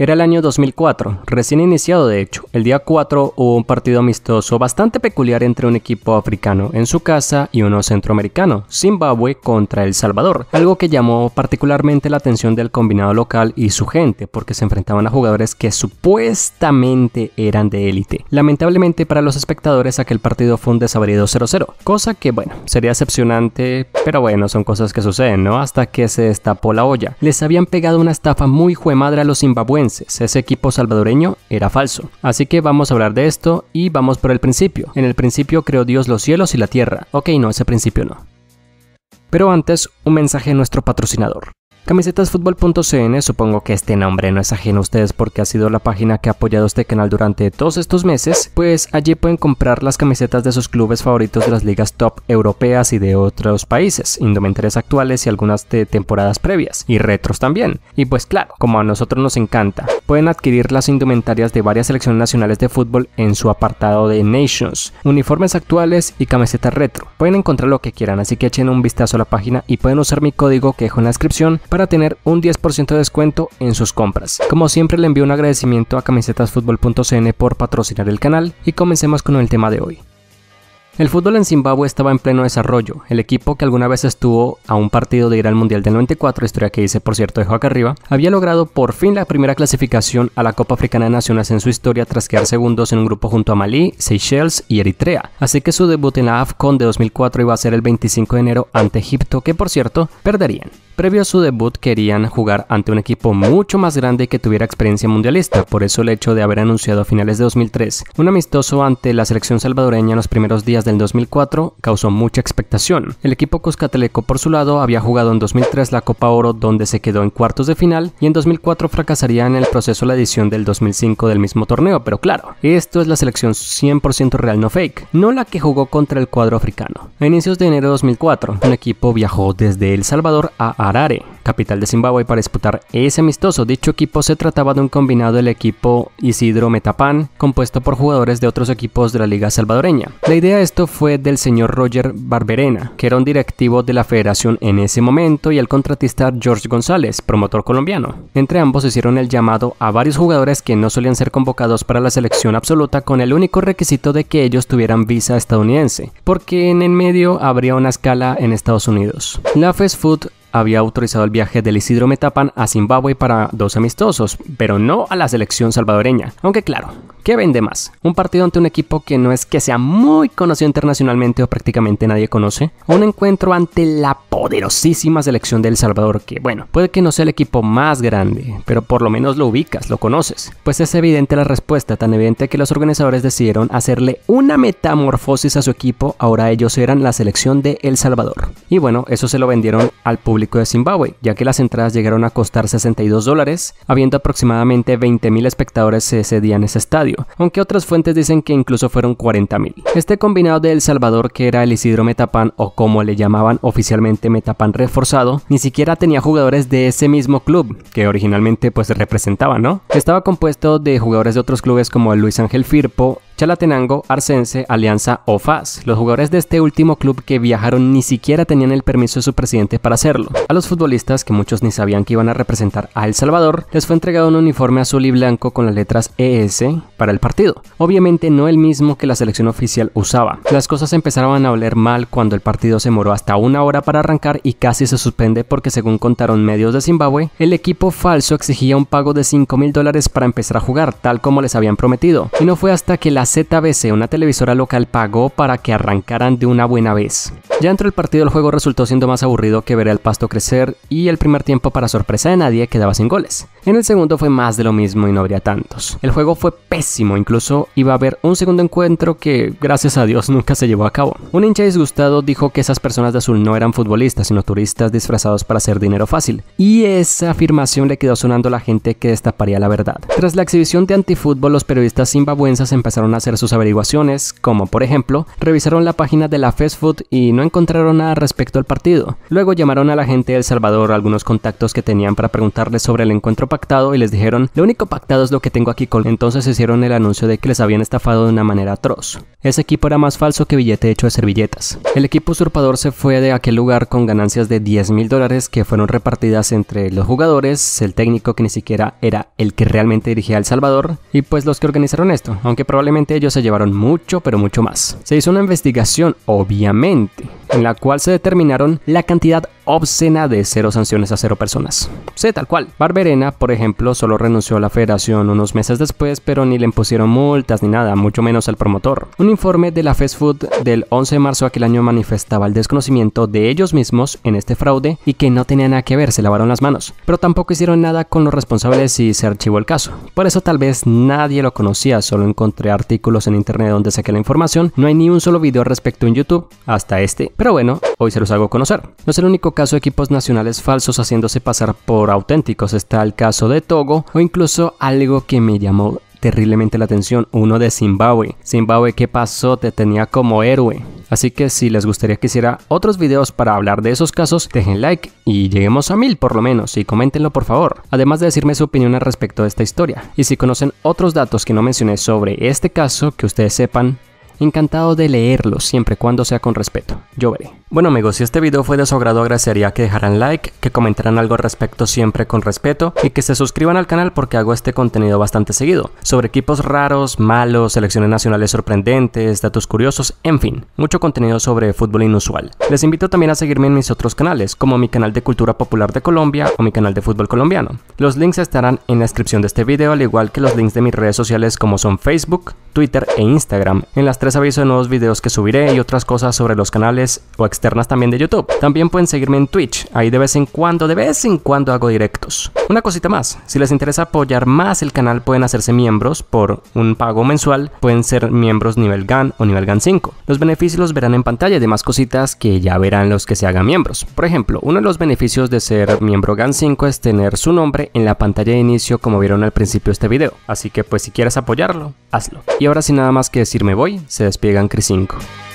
Era el año 2004, recién iniciado de hecho. El día 4 hubo un partido amistoso bastante peculiar entre un equipo africano en su casa y uno centroamericano, Zimbabue contra El Salvador, algo que llamó particularmente la atención del combinado local y su gente porque se enfrentaban a jugadores que supuestamente eran de élite. Lamentablemente para los espectadores aquel partido fue un desabrido 0-0, cosa que bueno, sería decepcionante, pero bueno, son cosas que suceden, ¿no? Hasta que se destapó la olla. Les habían pegado una estafa muy juemadre a los zimbabuenses ese equipo salvadoreño era falso. Así que vamos a hablar de esto y vamos por el principio. En el principio creó Dios los cielos y la tierra. Ok, no, ese principio no. Pero antes, un mensaje a nuestro patrocinador. Camisetasfutbol.cn, supongo que este nombre no es ajeno a ustedes porque ha sido la página que ha apoyado este canal durante todos estos meses, pues allí pueden comprar las camisetas de sus clubes favoritos de las ligas top europeas y de otros países, indumentarias actuales y algunas de temporadas previas, y retros también. Y pues claro, como a nosotros nos encanta, pueden adquirir las indumentarias de varias selecciones nacionales de fútbol en su apartado de Nations, uniformes actuales y camisetas retro. Pueden encontrar lo que quieran, así que echen un vistazo a la página y pueden usar mi código que dejo en la descripción para tener un 10% de descuento en sus compras. Como siempre le envío un agradecimiento a camisetasfutbol.cn por patrocinar el canal y comencemos con el tema de hoy. El fútbol en Zimbabue estaba en pleno desarrollo. El equipo que alguna vez estuvo a un partido de ir al Mundial del 94, historia que hice por cierto de acá arriba, había logrado por fin la primera clasificación a la Copa Africana de Naciones en su historia tras quedar segundos en un grupo junto a Malí, Seychelles y Eritrea. Así que su debut en la AFCON de 2004 iba a ser el 25 de enero ante Egipto, que por cierto perderían. Previo a su debut querían jugar ante un equipo mucho más grande que tuviera experiencia mundialista, por eso el hecho de haber anunciado finales de 2003 un amistoso ante la selección salvadoreña en los primeros días del 2004 causó mucha expectación. El equipo cuscateleco por su lado había jugado en 2003 la Copa Oro donde se quedó en cuartos de final y en 2004 fracasaría en el proceso la edición del 2005 del mismo torneo, pero claro, esto es la selección 100% real no fake, no la que jugó contra el cuadro africano. A inicios de enero de 2004, un equipo viajó desde El Salvador a Harare, capital de Zimbabue, para disputar ese amistoso. Dicho equipo se trataba de un combinado del equipo Isidro Metapan, compuesto por jugadores de otros equipos de la Liga Salvadoreña. La idea de esto fue del señor Roger Barberena, que era un directivo de la federación en ese momento, y el contratista George González, promotor colombiano. Entre ambos hicieron el llamado a varios jugadores que no solían ser convocados para la selección absoluta con el único requisito de que ellos tuvieran visa estadounidense, porque en el medio habría una escala en Estados Unidos. La Fest Food había autorizado el viaje del Isidro Metapan a Zimbabue para dos amistosos, pero no a la selección salvadoreña. Aunque claro, ¿Qué vende más? ¿Un partido ante un equipo que no es que sea muy conocido internacionalmente o prácticamente nadie conoce? ¿O un encuentro ante la poderosísima selección de El Salvador que, bueno, puede que no sea el equipo más grande, pero por lo menos lo ubicas, lo conoces? Pues es evidente la respuesta, tan evidente que los organizadores decidieron hacerle una metamorfosis a su equipo, ahora ellos eran la selección de El Salvador. Y bueno, eso se lo vendieron al público de Zimbabue, ya que las entradas llegaron a costar 62 dólares, habiendo aproximadamente 20.000 espectadores ese día en ese estadio aunque otras fuentes dicen que incluso fueron 40.000. Este combinado de El Salvador, que era el Isidro Metapan o como le llamaban oficialmente Metapan reforzado, ni siquiera tenía jugadores de ese mismo club, que originalmente pues representaba, ¿no? Estaba compuesto de jugadores de otros clubes como Luis Ángel Firpo, Chalatenango, Arcense, Alianza o FAS. Los jugadores de este último club que viajaron ni siquiera tenían el permiso de su presidente para hacerlo. A los futbolistas, que muchos ni sabían que iban a representar a El Salvador, les fue entregado un uniforme azul y blanco con las letras ES para el partido. Obviamente no el mismo que la selección oficial usaba. Las cosas empezaron a oler mal cuando el partido se moró hasta una hora para arrancar y casi se suspende porque según contaron medios de Zimbabue, el equipo falso exigía un pago de 5 mil dólares para empezar a jugar, tal como les habían prometido. Y no fue hasta que las ZBC, una televisora local, pagó para que arrancaran de una buena vez. Ya entre el partido el juego resultó siendo más aburrido que ver el pasto crecer y el primer tiempo para sorpresa de nadie quedaba sin goles. En el segundo fue más de lo mismo y no habría tantos. El juego fue pésimo, incluso iba a haber un segundo encuentro que, gracias a Dios, nunca se llevó a cabo. Un hincha disgustado dijo que esas personas de azul no eran futbolistas, sino turistas disfrazados para hacer dinero fácil. Y esa afirmación le quedó sonando a la gente que destaparía la verdad. Tras la exhibición de antifútbol, los periodistas zimbabuenses empezaron a hacer sus averiguaciones, como por ejemplo, revisaron la página de la Fast y no encontraron nada respecto al partido. Luego llamaron a la gente de El Salvador, algunos contactos que tenían para preguntarles sobre el encuentro pactado y les dijeron, lo único pactado es lo que tengo aquí con... Entonces hicieron el anuncio de que les habían estafado de una manera atroz. Ese equipo era más falso que billete hecho de servilletas. El equipo usurpador se fue de aquel lugar con ganancias de 10 mil dólares que fueron repartidas entre los jugadores, el técnico que ni siquiera era el que realmente dirigía El Salvador, y pues los que organizaron esto, aunque probablemente ellos se llevaron mucho pero mucho más. Se hizo una investigación, obviamente, en la cual se determinaron la cantidad obscena de cero sanciones a cero personas. Sé tal cual. Barberena, por ejemplo, solo renunció a la federación unos meses después, pero ni le impusieron multas ni nada, mucho menos al promotor. Un informe de la Fast Food del 11 de marzo de aquel año manifestaba el desconocimiento de ellos mismos en este fraude y que no tenía nada que ver, se lavaron las manos. Pero tampoco hicieron nada con los responsables y se archivó el caso. Por eso tal vez nadie lo conocía, solo encontré artículos en internet donde saqué la información, no hay ni un solo video respecto en YouTube hasta este. Pero bueno, hoy se los hago conocer. No es el único caso de equipos nacionales falsos haciéndose pasar por auténticos. Está el caso de Togo o incluso algo que me llamó terriblemente la atención, uno de Zimbabue. Zimbabue, ¿qué pasó? Te tenía como héroe. Así que si les gustaría que hiciera otros videos para hablar de esos casos, dejen like y lleguemos a mil por lo menos y coméntenlo por favor. Además de decirme su opinión al respecto de esta historia. Y si conocen otros datos que no mencioné sobre este caso, que ustedes sepan, Encantado de leerlos siempre cuando sea con respeto. Yo veré. Bueno amigos, si este video fue de su agrado agradecería que dejaran like, que comentaran algo al respecto siempre con respeto y que se suscriban al canal porque hago este contenido bastante seguido, sobre equipos raros, malos, selecciones nacionales sorprendentes, datos curiosos, en fin, mucho contenido sobre fútbol inusual. Les invito también a seguirme en mis otros canales, como mi canal de Cultura Popular de Colombia o mi canal de Fútbol Colombiano. Los links estarán en la descripción de este video, al igual que los links de mis redes sociales como son Facebook, Twitter e Instagram. En las tres aviso de nuevos videos que subiré y otras cosas sobre los canales o también de YouTube. También pueden seguirme en Twitch, ahí de vez en cuando, de vez en cuando hago directos. Una cosita más, si les interesa apoyar más el canal pueden hacerse miembros por un pago mensual, pueden ser miembros nivel GAN o nivel GAN 5. Los beneficios los verán en pantalla, demás cositas que ya verán los que se hagan miembros. Por ejemplo, uno de los beneficios de ser miembro GAN 5 es tener su nombre en la pantalla de inicio como vieron al principio de este video. Así que pues si quieres apoyarlo, hazlo. Y ahora sin nada más que decir me voy, se despliegan Cris 5.